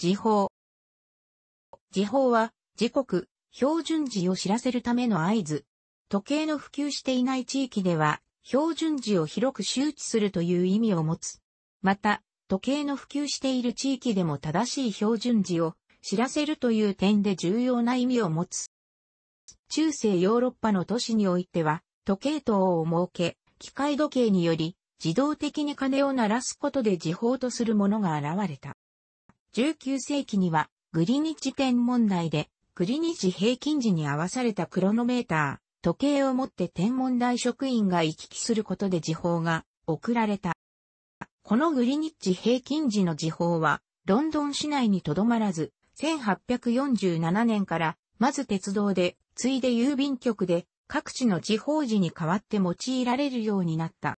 時報。時報は、時刻、標準時を知らせるための合図。時計の普及していない地域では、標準時を広く周知するという意味を持つ。また、時計の普及している地域でも正しい標準時を知らせるという点で重要な意味を持つ。中世ヨーロッパの都市においては、時計塔を設け、機械時計により自動的に鐘を鳴らすことで時報とするものが現れた。19世紀には、グリニッジ天文台で、グリニッジ平均時に合わされたクロノメーター、時計を持って天文台職員が行き来することで時報が送られた。このグリニッジ平均時の時報は、ロンドン市内にとどまらず、1847年から、まず鉄道で、ついで郵便局で、各地の時報時に代わって用いられるようになった。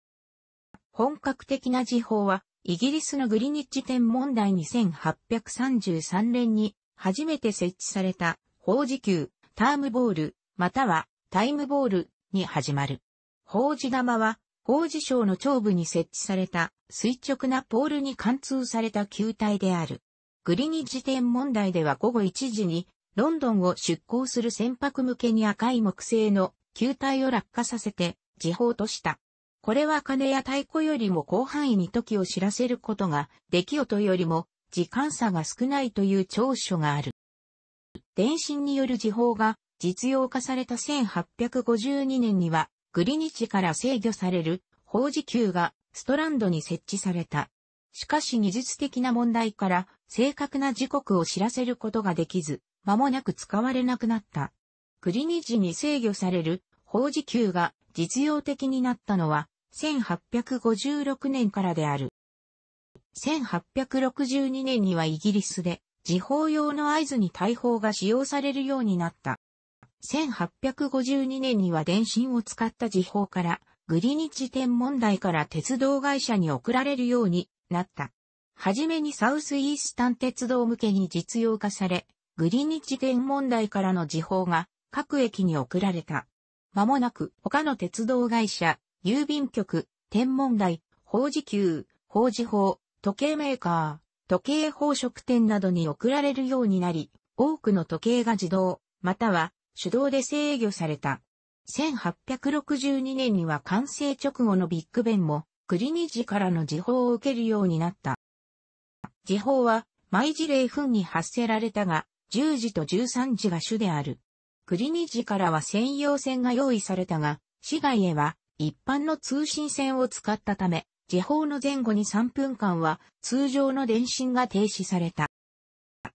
本格的な時報は、イギリスのグリニッジ天文台2833年に初めて設置された法事球、タームボール、またはタイムボールに始まる。法事玉は法事省の頂部に設置された垂直なポールに貫通された球体である。グリニッジ天文台では午後1時にロンドンを出港する船舶向けに赤い木製の球体を落下させて時報とした。これは金や太鼓よりも広範囲に時を知らせることができ音よりも時間差が少ないという長所がある。電信による時報が実用化された1852年にはグリニッチから制御される法時給がストランドに設置された。しかし技術的な問題から正確な時刻を知らせることができず、間もなく使われなくなった。グリニッジに制御される法時給が実用的になったのは1856年からである。1862年にはイギリスで時報用の合図に大砲が使用されるようになった。1852年には電信を使った時報からグリニッジ天文台から鉄道会社に送られるようになった。はじめにサウスイースタン鉄道向けに実用化され、グリニッジ天文台からの時報が各駅に送られた。まもなく他の鉄道会社、郵便局、天文台、法事給、法事法、時計メーカー、時計宝飾店などに送られるようになり、多くの時計が自動、または手動で制御された。1862年には完成直後のビッグベンも、クリニジからの時報を受けるようになった。時報は、毎時0分に発せられたが、10時と13時が主である。リニジからは専用線が用意されたが、市外へは一般の通信線を使ったため、時報の前後に3分間は通常の電信が停止された。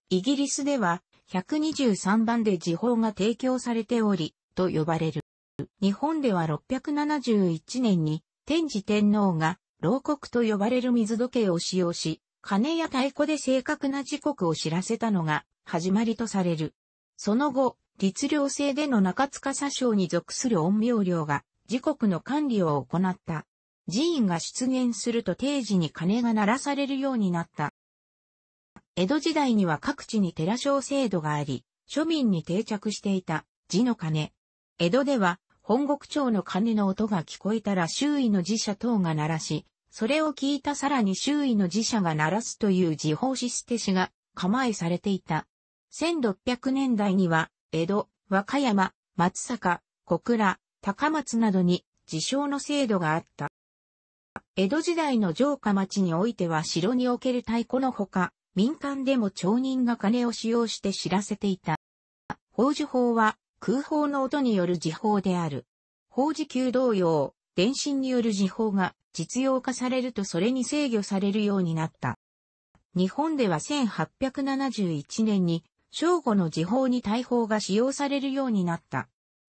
イギリスでは123番で時報が提供されており、と呼ばれる。日本では671年に天智天皇が牢獄と呼ばれる水時計を使用し、金や太鼓で正確な時刻を知らせたのが始まりとされる。その後、律令制での中塚社省に属する陰陽領が、時刻の管理を行った。寺院が出現すると定時に鐘が鳴らされるようになった。江戸時代には各地に寺商制度があり、庶民に定着していた、寺の鐘。江戸では、本国町の鐘の音が聞こえたら周囲の寺社等が鳴らし、それを聞いたさらに周囲の寺社が鳴らすという時報システ氏が構えされていた。1600年代には江戸、和歌山、松坂、小倉、高松などに自称の制度があった。江戸時代の城下町においては城における太鼓のほか、民間でも町人が金を使用して知らせていた。宝珠法は空砲の音による時報である。法事級同様、電信による時報が実用化されるとそれに制御されるようになった。日本では1871年に正午の時報に大砲が使用されるようになった。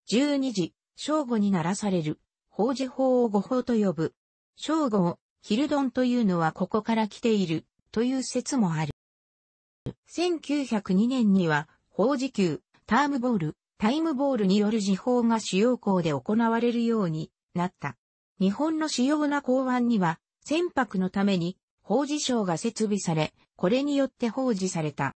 12時、正午に鳴らされる、法事法を誤報と呼ぶ。正午を、ヒルドンというのはここから来ている、という説もある。1902年には、法事球、タームボール、タイムボールによる時報が主要校で行われるようになった。日本の主要な港湾には、船舶のために、法事省が設備され、これによって法時された。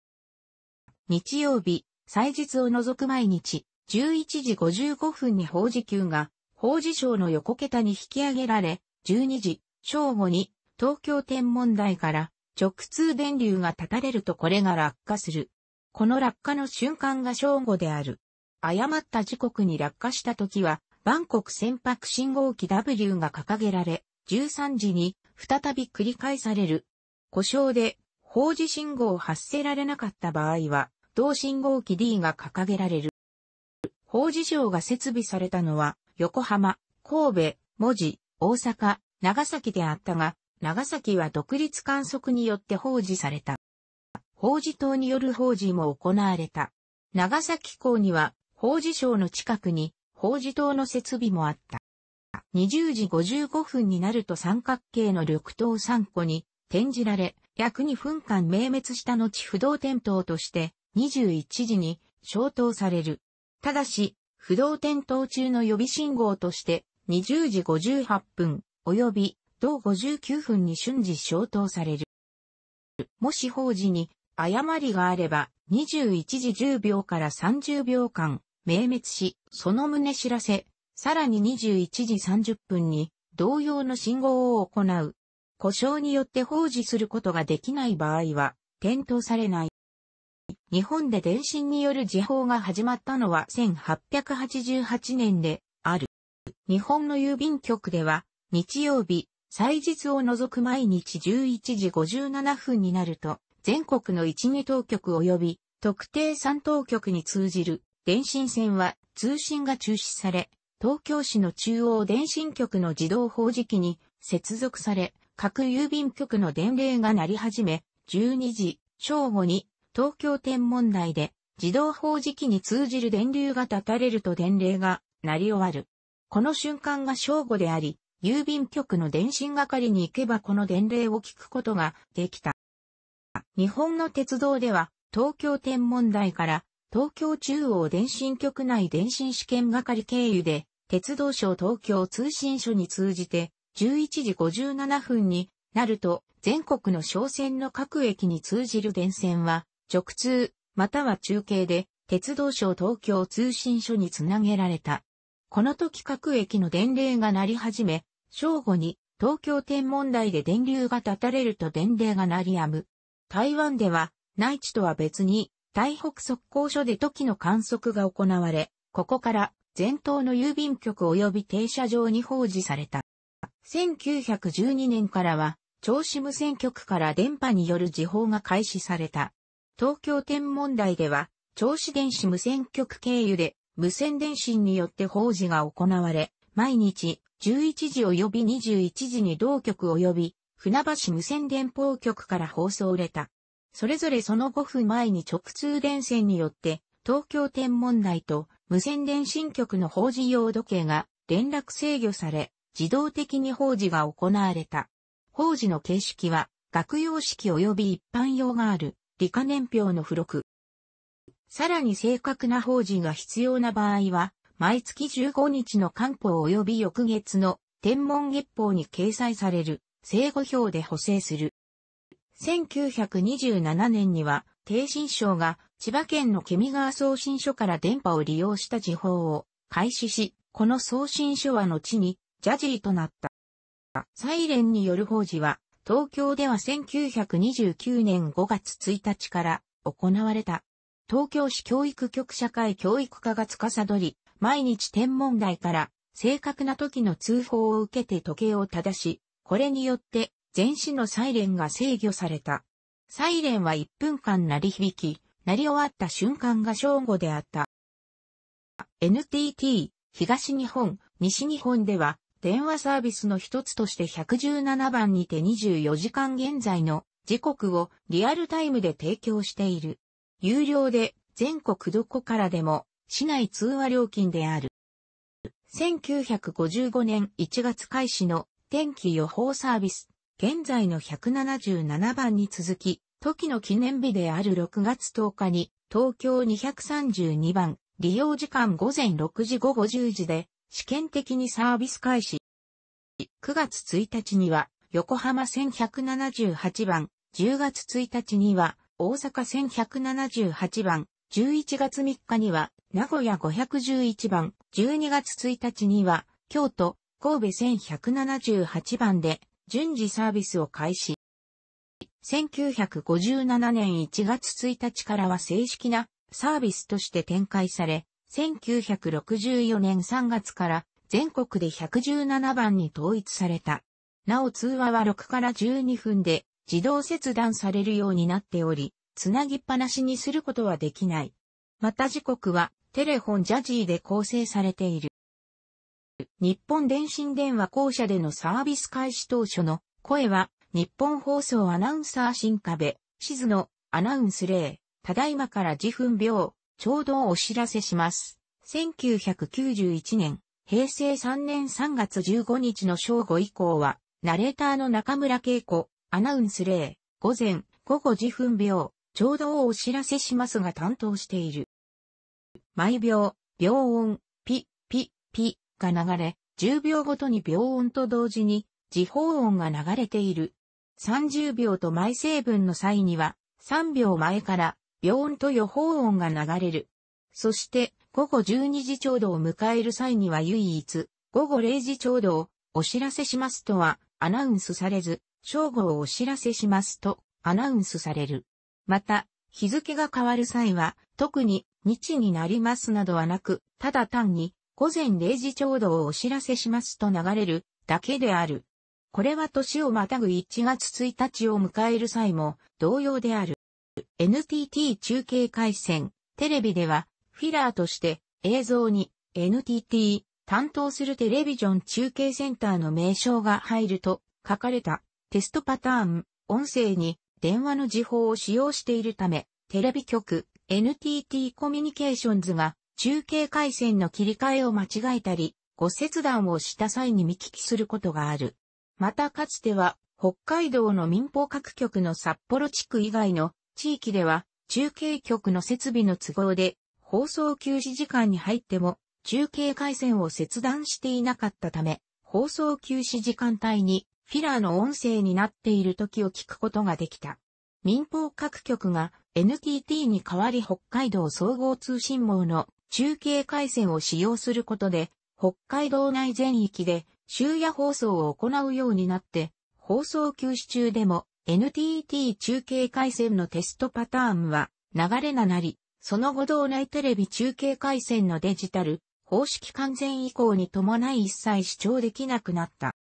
日曜日、祭日を除く毎日、11時55分に法事級が、法事省の横桁に引き上げられ、12時、正午に、東京天文台から直通電流が断たれるとこれが落下する。この落下の瞬間が正午である。誤った時刻に落下した時は、バンコク船舶信号機 W が掲げられ、13時に再び繰り返される。故障で、法事信号を発せられなかった場合は、同信号機 D が掲げられる。法事場が設備されたのは、横浜、神戸、文字、大阪、長崎であったが、長崎は独立観測によって法事された。法事等による法事も行われた。長崎港には、法事省の近くに、法事等の設備もあった。20時55分になると三角形の緑灯3個に、転じられ、約2分間明滅した後不動点灯として、21時に消灯される。ただし、不動点灯中の予備信号として、20時58分、及び、同59分に瞬時消灯される。もし法事に誤りがあれば、21時10秒から30秒間、明滅し、その旨知らせ、さらに21時30分に、同様の信号を行う。故障によって放置することができない場合は、点灯されない。日本で電信による時報が始まったのは1888年である。日本の郵便局では、日曜日、祭日を除く毎日11時57分になると、全国の1、2当局及び特定3当局に通じる電信線は通信が中止され、東京市の中央電信局の自動報時機に接続され、各郵便局の電令が鳴り始め、12時、正午に東京天文台で自動法事機に通じる電流が断たれると電令が鳴り終わる。この瞬間が正午であり、郵便局の電信係に行けばこの電令を聞くことができた。日本の鉄道では東京天文台から東京中央電信局内電信試験係経由で鉄道省東京通信所に通じて11時57分になると全国の商船の各駅に通じる電線は直通、または中継で、鉄道省東京通信所につなげられた。この時各駅の電令が鳴り始め、正午に東京天文台で電流が断たれると電令が鳴り止む。台湾では、内地とは別に、台北速候所で時の観測が行われ、ここから前頭の郵便局及び停車場に放置された。1912年からは、銚子無線局から電波による時報が開始された。東京天文台では、銚子電子無線局経由で、無線電信によって法事が行われ、毎日11時及び21時に同局及び船橋無線電報局から放送れた。それぞれその5分前に直通電線によって東京天文台と無線電信局の法事用時計が連絡制御され、自動的に法事が行われた。法事の形式は学用式及び一般用がある。理科年表の付録。さらに正確な法事が必要な場合は、毎月15日の官報及び翌月の天文月報に掲載される正誤表で補正する。1927年には、低新省が千葉県のケ川送信所から電波を利用した時報を開始し、この送信所は後にジャジーとなった。サイレンによる法事は東京では1929年5月1日から行われた。東京市教育局社会教育課が司り、毎日天文台から正確な時の通報を受けて時計を正し、これによって全市のサイレンが制御された。サイレンは1分間鳴り響き、鳴り終わった瞬間が正午であった。NTT、東日本、西日本では電話サービスの一つとして117番にて24時間現在の時刻をリアルタイムで提供している。有料で全国どこからでも市内通話料金である。1955年1月開始の天気予報サービス、現在の177番に続き、時の記念日である6月10日に、東京232番、利用時間午前6時午後10時で、試験的にサービス開始。9月1日には横浜1178番、10月1日には大阪1178番、11月3日には名古屋511番、12月1日には京都、神戸1178番で順次サービスを開始。1957年1月1日からは正式なサービスとして展開され、1964年3月から全国で117番に統一された。なお通話は6から12分で自動切断されるようになっており、つなぎっぱなしにすることはできない。また時刻はテレフォンジャジーで構成されている。日本電信電話公社でのサービス開始当初の声は日本放送アナウンサー新壁、静のアナウンス例、ただいまから10分秒、ちょうどお知らせします。1991年、平成3年3月15日の正午以降は、ナレーターの中村恵子、アナウンス例、午前、午後10分秒、ちょうどをお知らせしますが担当している。毎秒、秒音、ピ、ピ、ピが流れ、10秒ごとに秒音と同時に、時報音が流れている。30秒と毎成分の際には、3秒前から病音と予報音が流れる。そして、午後12時ちょうどを迎える際には唯一、午後0時ちょうどをお知らせしますとはアナウンスされず、正午をお知らせしますとアナウンスされる。また、日付が変わる際は、特に日になりますなどはなく、ただ単に午前0時ちょうどをお知らせしますと流れるだけである。これは年をまたぐ1月1日を迎える際も同様である。NTT 中継回線、テレビでは、フィラーとして映像に NTT 担当するテレビジョン中継センターの名称が入ると書かれたテストパターン、音声に電話の時報を使用しているため、テレビ局 NTT コミュニケーションズが中継回線の切り替えを間違えたり、ご切断をした際に見聞きすることがある。またかつては、北海道の民放各局の札幌地区以外の地域では、中継局の設備の都合で、放送休止時間に入っても、中継回線を切断していなかったため、放送休止時間帯に、フィラーの音声になっている時を聞くことができた。民放各局が NTT に代わり北海道総合通信網の中継回線を使用することで、北海道内全域で終夜放送を行うようになって、放送休止中でも NTT 中継回線のテストパターンは流れななり、その後道内テレビ中継回線のデジタル、方式完全移行に伴い一切視聴できなくなった。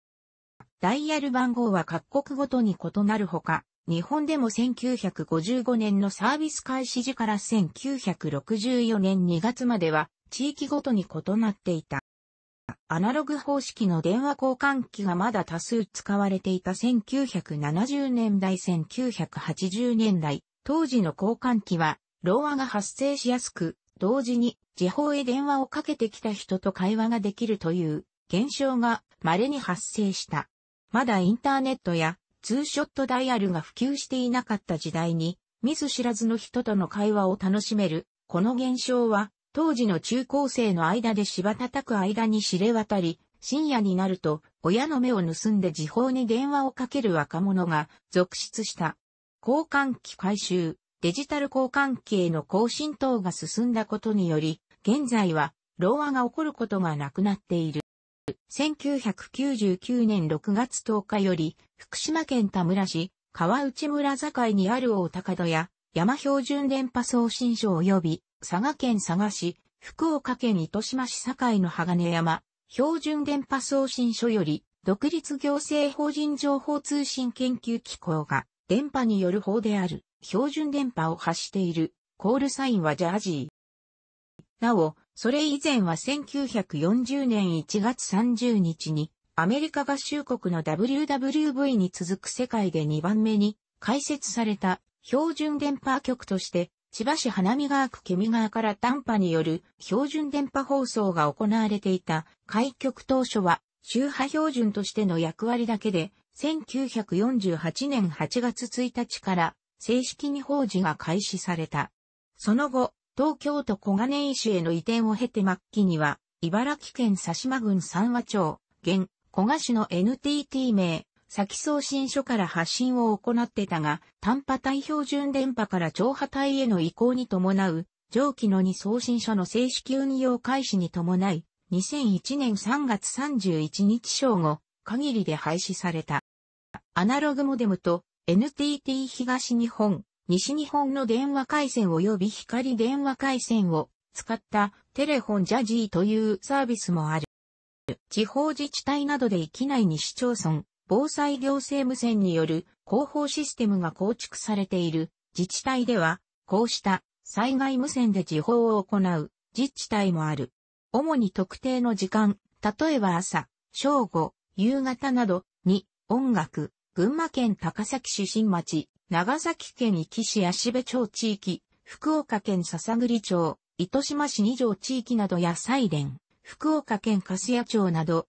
ダイヤル番号は各国ごとに異なるほか、日本でも1955年のサービス開始時から1964年2月までは地域ごとに異なっていた。アナログ方式の電話交換機がまだ多数使われていた1970年代1980年代、当時の交換機は、老アが発生しやすく、同時に地方へ電話をかけてきた人と会話ができるという現象が稀に発生した。まだインターネットやツーショットダイヤルが普及していなかった時代に、見ず知らずの人との会話を楽しめる、この現象は当時の中高生の間で芝叩く間に知れ渡り、深夜になると、親の目を盗んで時報に電話をかける若者が続出した。交換機回収、デジタル交換機への更新等が進んだことにより、現在は、老和が起こることがなくなっている。1999年6月10日より、福島県田村市、川内村境にある大高戸や、山標準電波送信所及び佐賀県佐賀市、福岡県糸島市境の鋼山、標準電波送信所より、独立行政法人情報通信研究機構が、電波による法である、標準電波を発している、コールサインはジャージー。なお、それ以前は1940年1月30日に、アメリカ合衆国の WWV に続く世界で2番目に開設された標準電波局として、千葉市花見川区ケミ川から短波による標準電波放送が行われていた開局当初は周波標準としての役割だけで1948年8月1日から正式に法事が開始された。その後、東京都小金井市への移転を経て末期には、茨城県佐島郡三和町、現、小賀市の NTT 名、先送信所から発信を行ってたが、短波帯標準電波から超波帯への移行に伴う、上記の2送信所の正式運用開始に伴い、2001年3月31日正午、限りで廃止された。アナログモデムと NTT 東日本、西日本の電話回線及び光電話回線を使ったテレフォンジャジーというサービスもある。地方自治体などで域内に市町村、防災行政無線による広報システムが構築されている自治体では、こうした災害無線で地方を行う自治体もある。主に特定の時間、例えば朝、正午、夕方などに音楽、群馬県高崎市新町、長崎県壱岐市足部町地域、福岡県笹栗町、糸島市二条地域などやサイレン、福岡県粕屋町など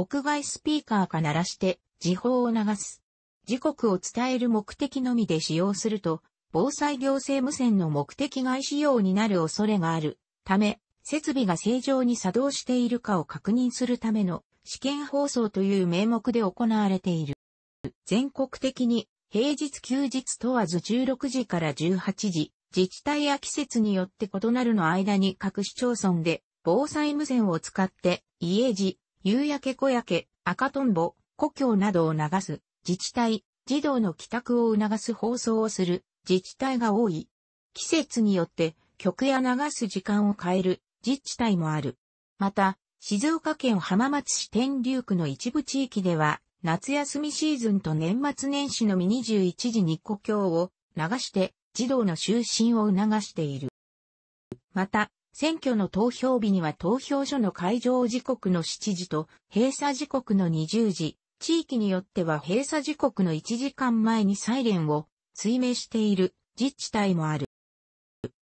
屋外スピーカーか鳴らして、時報を流す。時刻を伝える目的のみで使用すると、防災行政無線の目的外使用になる恐れがあるため、設備が正常に作動しているかを確認するための試験放送という名目で行われている。全国的に平日休日問わず16時から18時、自治体や季節によって異なるの間に各市町村で防災無線を使って家路、夕焼け小焼け、赤とんぼ、故郷などを流す、自治体、児童の帰宅を促す放送をする、自治体が多い。季節によって曲や流す時間を変える自治体もある。また、静岡県浜松市天竜区の一部地域では、夏休みシーズンと年末年始のみ21時に故郷を流して児童の就寝を促している。また、選挙の投票日には投票所の会場時刻の7時と閉鎖時刻の20時、地域によっては閉鎖時刻の1時間前にサイレンを追命している自治体もある。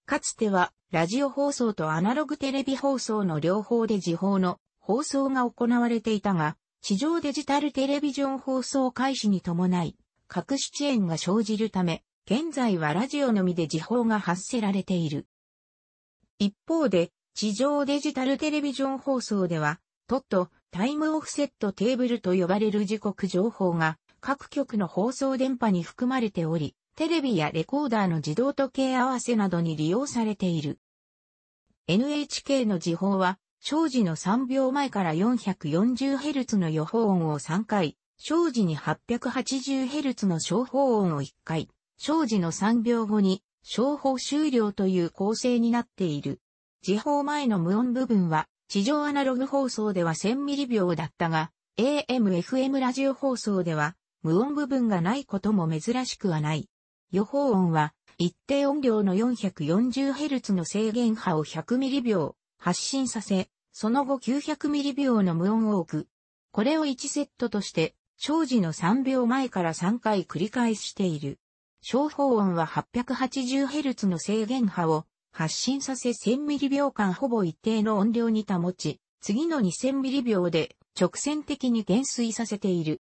かつてはラジオ放送とアナログテレビ放送の両方で時報の放送が行われていたが、地上デジタルテレビジョン放送開始に伴い、各出演が生じるため、現在はラジオのみで時報が発せられている。一方で、地上デジタルテレビジョン放送では、トット、タイムオフセットテーブルと呼ばれる時刻情報が各局の放送電波に含まれており、テレビやレコーダーの自動時計合わせなどに利用されている。NHK の時報は、生時の3秒前から 440Hz の予報音を3回、生時に 880Hz の小報音を1回、生時の3秒後に商法終了という構成になっている。時報前の無音部分は、地上アナログ放送では1000ミリ秒だったが、AM、FM ラジオ放送では、無音部分がないことも珍しくはない。予報音は、一定音量の 440Hz の制限波を100ミリ秒発信させ、その後900ミリ秒の無音を置く。これを1セットとして、生時の3秒前から3回繰り返している。小法音は 880Hz の制限波を発信させ1 0 0 0ミリ秒間ほぼ一定の音量に保ち、次の2 0 0 0ミリ秒で直線的に減衰させている。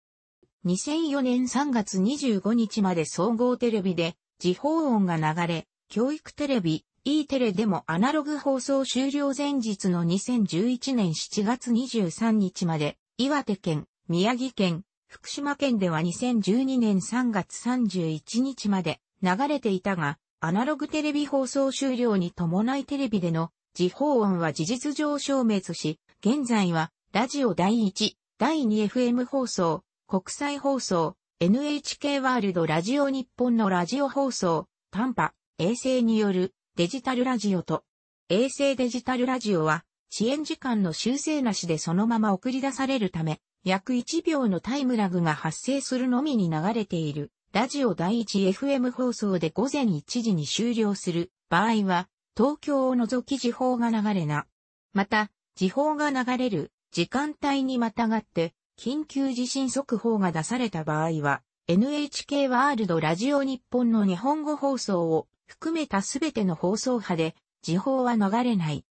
2004年3月25日まで総合テレビで、時報音が流れ、教育テレビ、E テレでもアナログ放送終了前日の2011年7月23日まで、岩手県、宮城県、福島県では2012年3月31日まで流れていたが、アナログテレビ放送終了に伴いテレビでの時報音は事実上消滅し、現在はラジオ第1、第 2FM 放送、国際放送、NHK ワールドラジオ日本のラジオ放送、短波、衛星によるデジタルラジオと、衛星デジタルラジオは遅延時間の修正なしでそのまま送り出されるため、約1秒のタイムラグが発生するのみに流れている、ラジオ第 1FM 放送で午前1時に終了する場合は、東京を除き時報が流れな。また、時報が流れる時間帯にまたがって、緊急地震速報が出された場合は、NHK ワールドラジオ日本の日本語放送を含めたすべての放送波で、時報は流れない。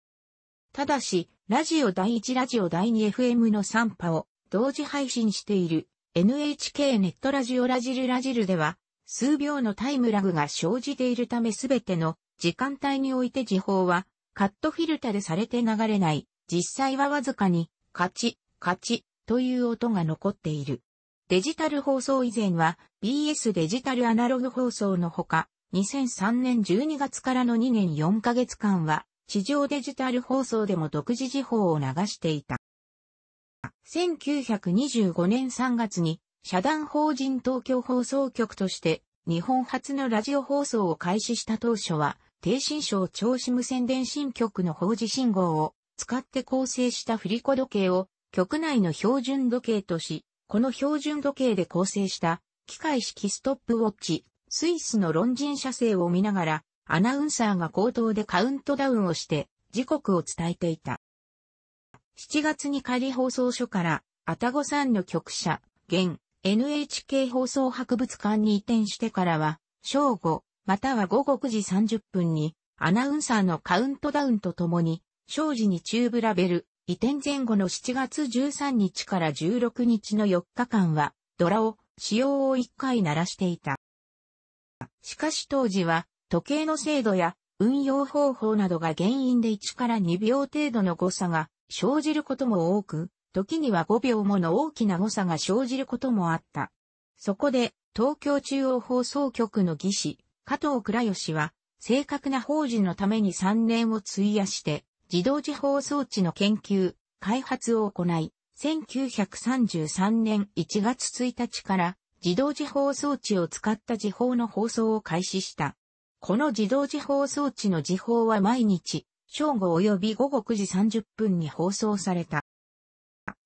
ただし、ラジオ第1ラジオ第 2FM の3波を同時配信している NHK ネットラジオラジルラジルでは、数秒のタイムラグが生じているためすべての時間帯において時報はカットフィルタでされて流れない。実際はわずかにカチ、カチという音が残っている。デジタル放送以前は BS デジタルアナログ放送のほか、2003年12月からの2年4ヶ月間は地上デジタル放送でも独自時報を流していた。1925年3月に、社団法人東京放送局として、日本初のラジオ放送を開始した当初は、低新省調子無線電信局の法事信号を使って構成した振り子時計を局内の標準時計とし、この標準時計で構成した機械式ストップウォッチ、スイスの論人社製を見ながら、アナウンサーが口頭でカウントダウンをして時刻を伝えていた。7月に仮放送所から、ごさんの局舎、現 NHK 放送博物館に移転してからは、正午、または午後9時30分に、アナウンサーのカウントダウンとともに、正時にチューブラベル、移転前後の7月13日から16日の4日間は、ドラを、使用を1回鳴らしていた。しかし当時は、時計の精度や運用方法などが原因で1から2秒程度の誤差が生じることも多く、時には5秒もの大きな誤差が生じることもあった。そこで、東京中央放送局の技師、加藤倉義は、正確な法事のために3年を費やして、自動時放装置の研究、開発を行い、1933年1月1日から自動時放装置を使った時報の放送を開始した。この自動時放装置の時報は毎日正午及び午後9時30分に放送された。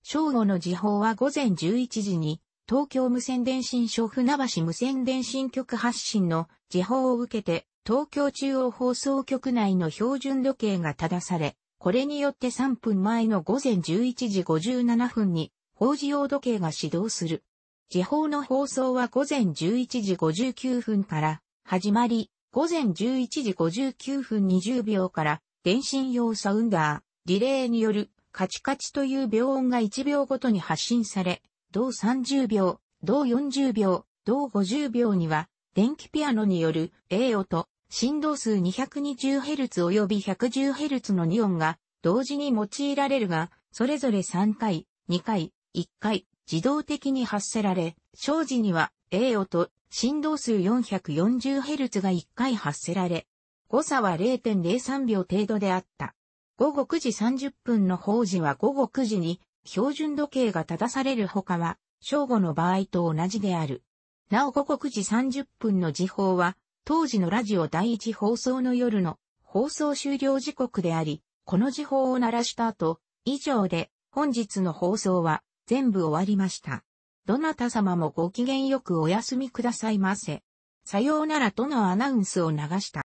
正午の時報は午前11時に、東京無線電信所船橋無線電信局発信の時報を受けて、東京中央放送局内の標準時計が正され、これによって3分前の午前11時57分に、法事用時計が始動する。時報の放送は午前11時59分から始まり、午前11時59分20秒から電信用サウンダー、リレーによるカチカチという秒音が1秒ごとに発信され、同30秒、同40秒、同50秒には、電気ピアノによる A 音、振動数 220Hz 及び 110Hz の2音が同時に用いられるが、それぞれ3回、2回、1回、自動的に発せられ、生時には A 音、振動数 440Hz が1回発せられ、誤差は0.03秒程度であった。午後9時30分の法事は午後9時に標準時計が正される他は、正午の場合と同じである。なお午後9時30分の時報は、当時のラジオ第一放送の夜の放送終了時刻であり、この時報を鳴らした後、以上で本日の放送は全部終わりました。どなた様もご機嫌よくお休みくださいませ。さようならとのアナウンスを流した。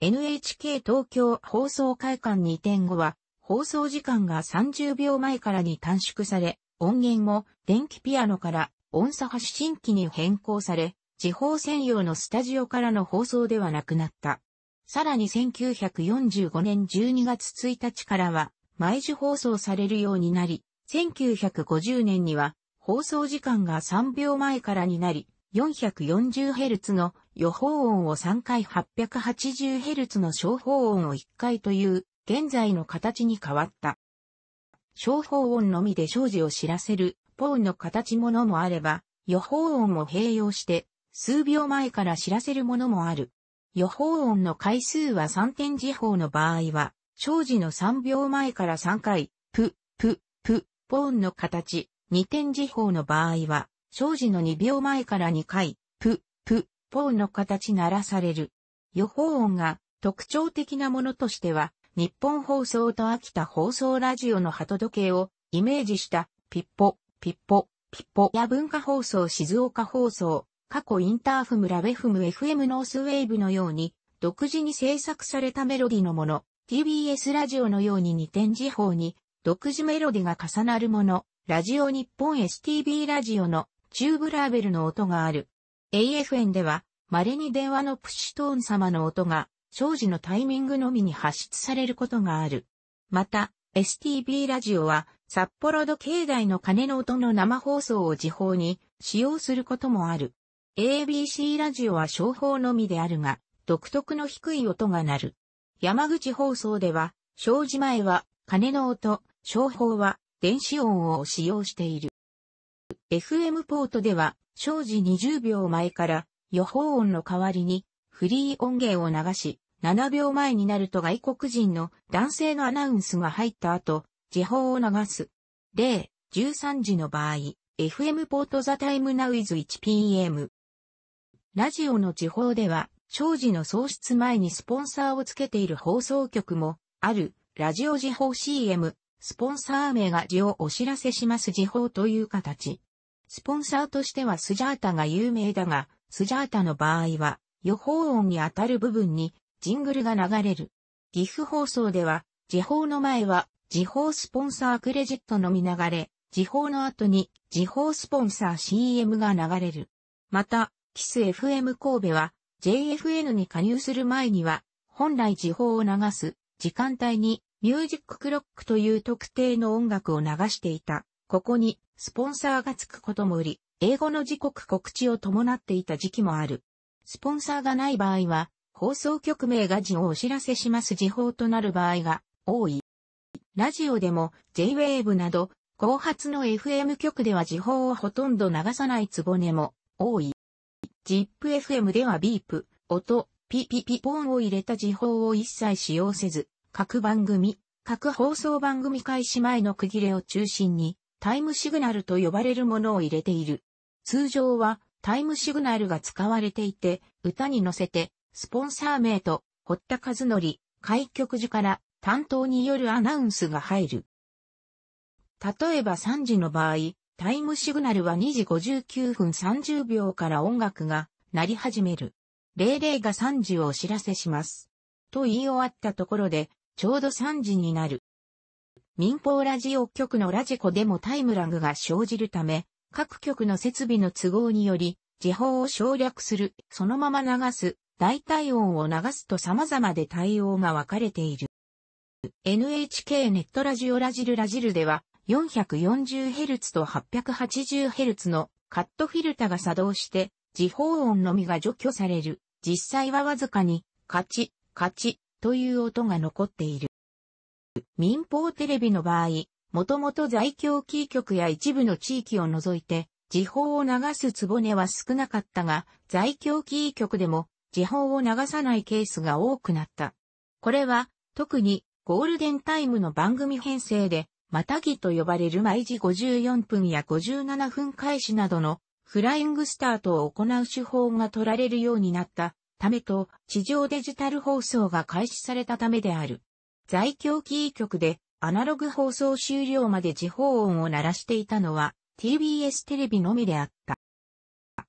NHK 東京放送会館に移転後は、放送時間が30秒前からに短縮され、音源も電気ピアノから音差発信機に変更され、地方専用のスタジオからの放送ではなくなった。さらに1945年12月1日からは、毎時放送されるようになり、1950年には放送時間が3秒前からになり、440Hz の予報音を3回 880Hz の小報音を1回という現在の形に変わった。小報音のみで生じを知らせるポーンの形ものもあれば、予報音も併用して数秒前から知らせるものもある。予報音の回数は3点時報の場合は、生じの3秒前から3回、プ、プ、プ、ポーンの形、2点時報の場合は、生じの2秒前から2回、プ、プ、ポーの形鳴らされる。予報音が特徴的なものとしては、日本放送と秋田放送ラジオの鳩時計をイメージしたピッポ、ピッポ、ピッポや文化放送静岡放送、過去インターフムラベフム FM ノースウェーブのように独自に制作されたメロディのもの、TBS ラジオのように2点時報に独自メロディが重なるもの、ラジオ日本 STB ラジオのチューブラーベルの音がある。AFN では、稀に電話のプシトーン様の音が、生時のタイミングのみに発出されることがある。また、STB ラジオは、札幌度境内の鐘の音の生放送を時報に使用することもある。ABC ラジオは商法のみであるが、独特の低い音が鳴る。山口放送では、障子前は鐘の音、商法は電子音を使用している。FM ポートでは、正時20秒前から予報音の代わりにフリー音源を流し、7秒前になると外国人の男性のアナウンスが入った後、時報を流す。例、13時の場合、FM ポートザタイムナウイズ 1pm。ラジオの時報では、正時の創出前にスポンサーをつけている放送局も、ある、ラジオ時報 CM、スポンサー名が字をお知らせします時報という形。スポンサーとしてはスジャータが有名だが、スジャータの場合は、予報音にあたる部分にジングルが流れる。岐阜放送では、時報の前は、時報スポンサークレジットのみ流れ、時報の後に、時報スポンサー CM が流れる。また、キス FM 神戸は、JFN に加入する前には、本来時報を流す、時間帯に、ミュージッククロックという特定の音楽を流していた。ここに、スポンサーがつくことも売り、英語の時刻告知を伴っていた時期もある。スポンサーがない場合は、放送局名が字をお知らせします時報となる場合が多い。ラジオでも J-Wave など、後発の FM 局では時報をほとんど流さないつぼねも多い。ZIPFM ではビープ、音、ピピピポンを入れた時報を一切使用せず、各番組、各放送番組開始前の区切れを中心に、タイムシグナルと呼ばれるものを入れている。通常は、タイムシグナルが使われていて、歌に乗せて、スポンサー名と、堀田和則、開局時から担当によるアナウンスが入る。例えば3時の場合、タイムシグナルは2時59分30秒から音楽が鳴り始める。00が3時をお知らせします。と言い終わったところで、ちょうど3時になる。民放ラジオ局のラジコでもタイムラグが生じるため、各局の設備の都合により、時報を省略する、そのまま流す、代替音を流すと様々で対応が分かれている。NHK ネットラジオラジルラジルでは 440Hz と 880Hz のカットフィルタが作動して時報音のみが除去される。実際はわずかにカチ、カチ、という音が残っている。民放テレビの場合、もともと在京キー局や一部の地域を除いて、時報を流すつぼねは少なかったが、在京キー局でも時報を流さないケースが多くなった。これは、特にゴールデンタイムの番組編成で、またぎと呼ばれる毎時54分や57分開始などのフライングスタートを行う手法が取られるようになったためと地上デジタル放送が開始されたためである。在京キー局でアナログ放送終了まで時報音を鳴らしていたのは TBS テレビのみであった。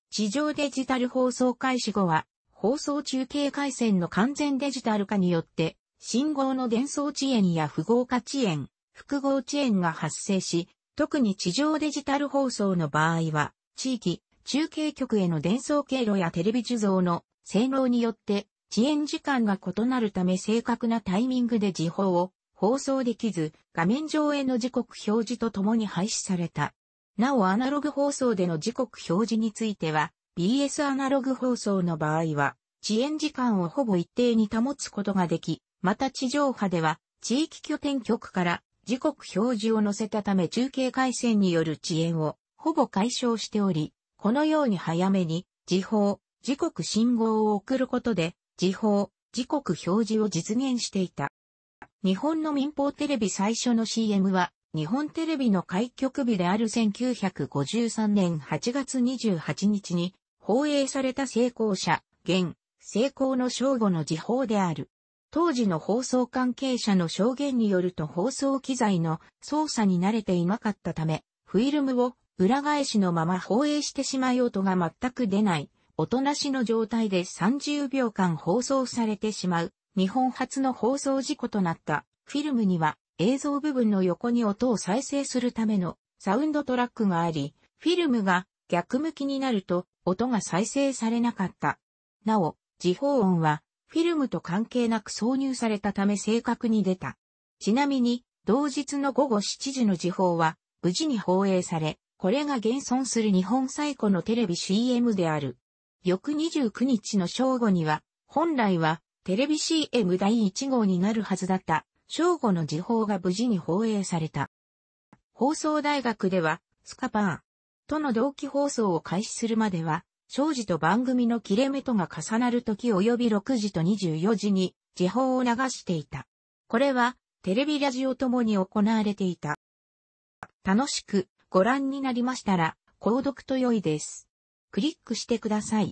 地上デジタル放送開始後は放送中継回線の完全デジタル化によって信号の伝送遅延や符号化遅延、複合遅延が発生し、特に地上デジタル放送の場合は、地域、中継局への伝送経路やテレビ受像の性能によって遅延時間が異なるため正確なタイミングで時報を放送できず、画面上への時刻表示とともに廃止された。なおアナログ放送での時刻表示については、BS アナログ放送の場合は、遅延時間をほぼ一定に保つことができ、また地上波では、地域拠点局から時刻表示を載せたため中継回線による遅延をほぼ解消しており、このように早めに時報、時刻信号を送ることで、時報、時刻表示を実現していた。日本の民放テレビ最初の CM は、日本テレビの開局日である1953年8月28日に放映された成功者、現、成功の正午の時報である。当時の放送関係者の証言によると放送機材の操作に慣れていなかったため、フィルムを裏返しのまま放映してしまい音が全く出ない音なしの状態で30秒間放送されてしまう、日本初の放送事故となったフィルムには映像部分の横に音を再生するためのサウンドトラックがあり、フィルムが逆向きになると音が再生されなかった。なお、時報音はフィルムと関係なく挿入されたため正確に出た。ちなみに、同日の午後7時の時報は無事に放映され、これが現存する日本最古のテレビ CM である。翌29日の正午には、本来はテレビ CM 第1号になるはずだった正午の時報が無事に放映された。放送大学では、スカパーとの同期放送を開始するまでは、正時と番組の切れ目とが重なる時及び6時と24時に時報を流していた。これは、テレビラジオともに行われていた。楽しくご覧になりましたら、購読と良いです。クリックしてください。